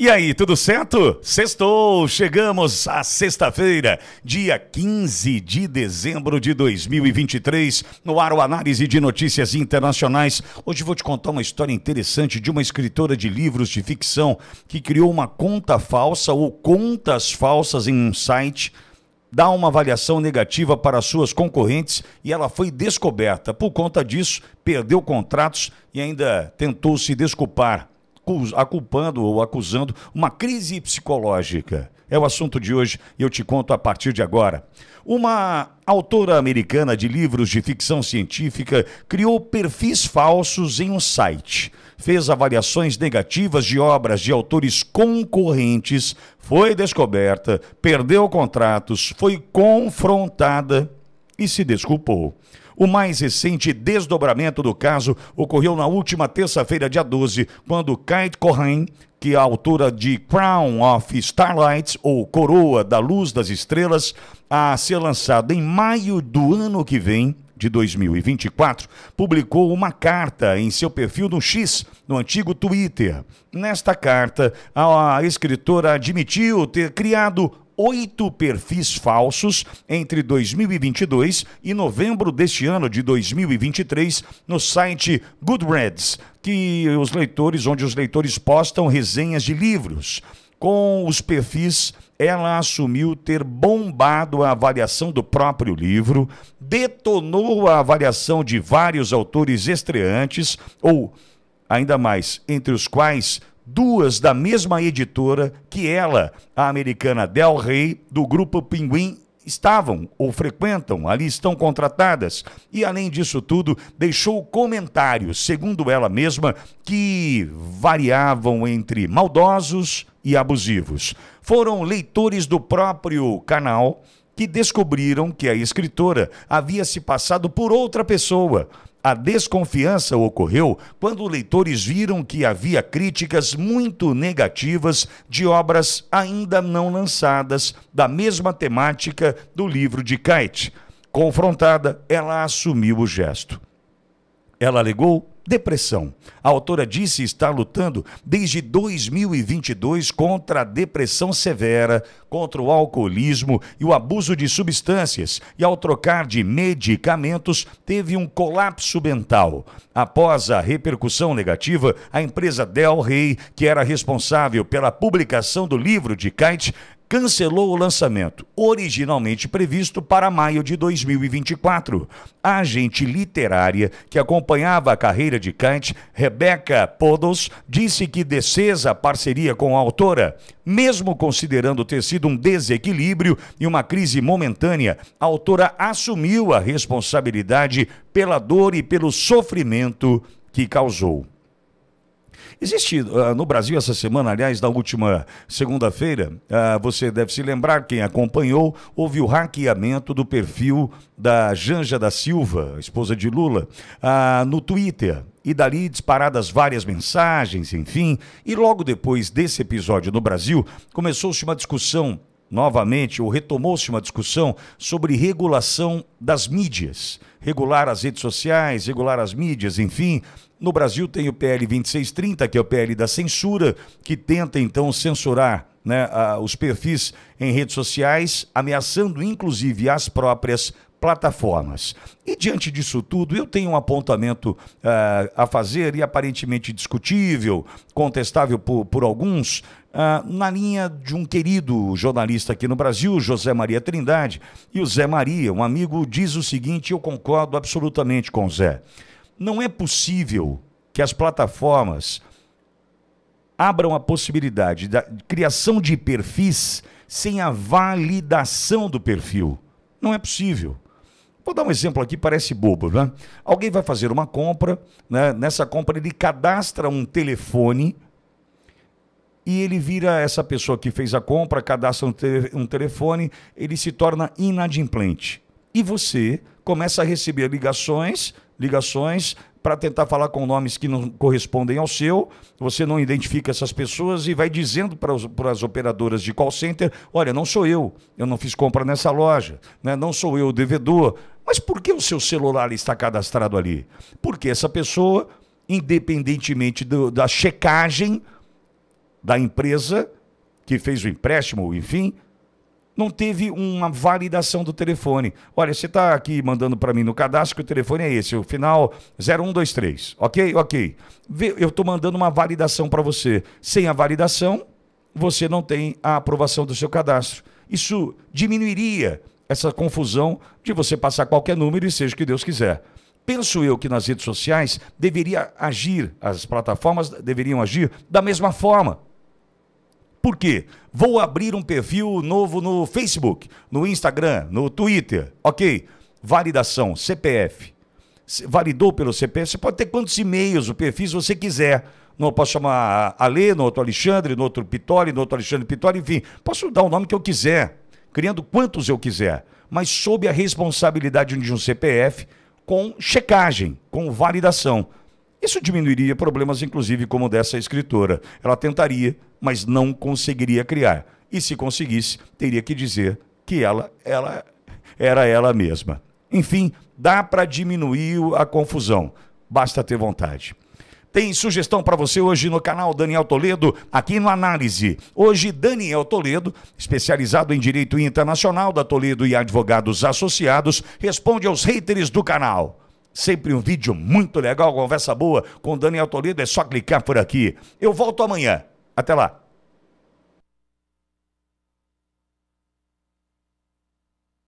E aí, tudo certo? Sextou! Chegamos à sexta-feira, dia 15 de dezembro de 2023, no ar o Análise de Notícias Internacionais. Hoje vou te contar uma história interessante de uma escritora de livros de ficção que criou uma conta falsa ou contas falsas em um site dá uma avaliação negativa para suas concorrentes e ela foi descoberta. Por conta disso, perdeu contratos e ainda tentou se desculpar aculpando ou acusando uma crise psicológica. É o assunto de hoje e eu te conto a partir de agora. Uma autora americana de livros de ficção científica criou perfis falsos em um site, fez avaliações negativas de obras de autores concorrentes, foi descoberta, perdeu contratos, foi confrontada e se desculpou. O mais recente desdobramento do caso ocorreu na última terça-feira, dia 12, quando Kate Cohen, que é a autora de Crown of Starlights, ou Coroa da Luz das Estrelas, a ser lançada em maio do ano que vem, de 2024, publicou uma carta em seu perfil no X, no antigo Twitter. Nesta carta, a escritora admitiu ter criado oito perfis falsos entre 2022 e novembro deste ano de 2023 no site Goodreads, que os leitores, onde os leitores postam resenhas de livros. Com os perfis, ela assumiu ter bombado a avaliação do próprio livro, detonou a avaliação de vários autores estreantes, ou ainda mais, entre os quais duas da mesma editora que ela, a americana Del Rey, do grupo Pinguim estavam ou frequentam, ali estão contratadas. E além disso tudo, deixou comentários, segundo ela mesma, que variavam entre maldosos e abusivos. Foram leitores do próprio canal que descobriram que a escritora havia se passado por outra pessoa a desconfiança ocorreu quando leitores viram que havia críticas muito negativas de obras ainda não lançadas da mesma temática do livro de Kate. Confrontada, ela assumiu o gesto. Ela alegou Depressão. A autora disse estar lutando desde 2022 contra a depressão severa, contra o alcoolismo e o abuso de substâncias, e ao trocar de medicamentos, teve um colapso mental. Após a repercussão negativa, a empresa Del Rey, que era responsável pela publicação do livro de Kite, cancelou o lançamento, originalmente previsto para maio de 2024. A agente literária que acompanhava a carreira de Kant, Rebecca Podos, disse que decesa a parceria com a autora. Mesmo considerando ter sido um desequilíbrio e uma crise momentânea, a autora assumiu a responsabilidade pela dor e pelo sofrimento que causou. Existe uh, no Brasil essa semana, aliás, na última segunda-feira, uh, você deve se lembrar, quem acompanhou, houve o hackeamento do perfil da Janja da Silva, esposa de Lula, uh, no Twitter. E dali disparadas várias mensagens, enfim. E logo depois desse episódio no Brasil, começou-se uma discussão novamente, ou retomou-se uma discussão sobre regulação das mídias. Regular as redes sociais, regular as mídias, enfim. No Brasil tem o PL 2630, que é o PL da censura, que tenta então censurar né, a, os perfis em redes sociais, ameaçando inclusive as próprias plataformas. E diante disso tudo, eu tenho um apontamento uh, a fazer e aparentemente discutível, contestável por, por alguns, uh, na linha de um querido jornalista aqui no Brasil, José Maria Trindade. E o Zé Maria, um amigo, diz o seguinte: eu concordo absolutamente com o Zé. Não é possível que as plataformas abram a possibilidade da criação de perfis sem a validação do perfil. Não é possível. Vou dar um exemplo aqui, parece bobo, né? Alguém vai fazer uma compra, né? nessa compra ele cadastra um telefone e ele vira essa pessoa que fez a compra, cadastra um, te um telefone, ele se torna inadimplente. E você começa a receber ligações, ligações para tentar falar com nomes que não correspondem ao seu, você não identifica essas pessoas e vai dizendo para, os, para as operadoras de call center: olha, não sou eu, eu não fiz compra nessa loja, né? não sou eu o devedor, mas por que o seu celular está cadastrado ali? Porque essa pessoa, independentemente do, da checagem da empresa que fez o empréstimo, enfim, não teve uma validação do telefone. Olha, você está aqui mandando para mim no cadastro que o telefone é esse, o final 0123. Ok, ok. Eu estou mandando uma validação para você. Sem a validação, você não tem a aprovação do seu cadastro. Isso diminuiria essa confusão de você passar qualquer número e seja o que Deus quiser. Penso eu que nas redes sociais deveria agir, as plataformas deveriam agir da mesma forma. Por quê? Vou abrir um perfil novo no Facebook, no Instagram, no Twitter. Ok. Validação, CPF. Validou pelo CPF. Você pode ter quantos e-mails, o perfil, se você quiser. Não, posso chamar Alê, no outro Alexandre, no outro Pitori, no outro Alexandre Pitori, enfim. Posso dar o nome que eu quiser criando quantos eu quiser, mas sob a responsabilidade de um CPF, com checagem, com validação. Isso diminuiria problemas, inclusive, como o dessa escritora. Ela tentaria, mas não conseguiria criar. E se conseguisse, teria que dizer que ela, ela era ela mesma. Enfim, dá para diminuir a confusão. Basta ter vontade. Tem sugestão para você hoje no canal Daniel Toledo, aqui no Análise. Hoje, Daniel Toledo, especializado em Direito Internacional da Toledo e Advogados Associados, responde aos haters do canal. Sempre um vídeo muito legal, conversa boa com Daniel Toledo, é só clicar por aqui. Eu volto amanhã. Até lá.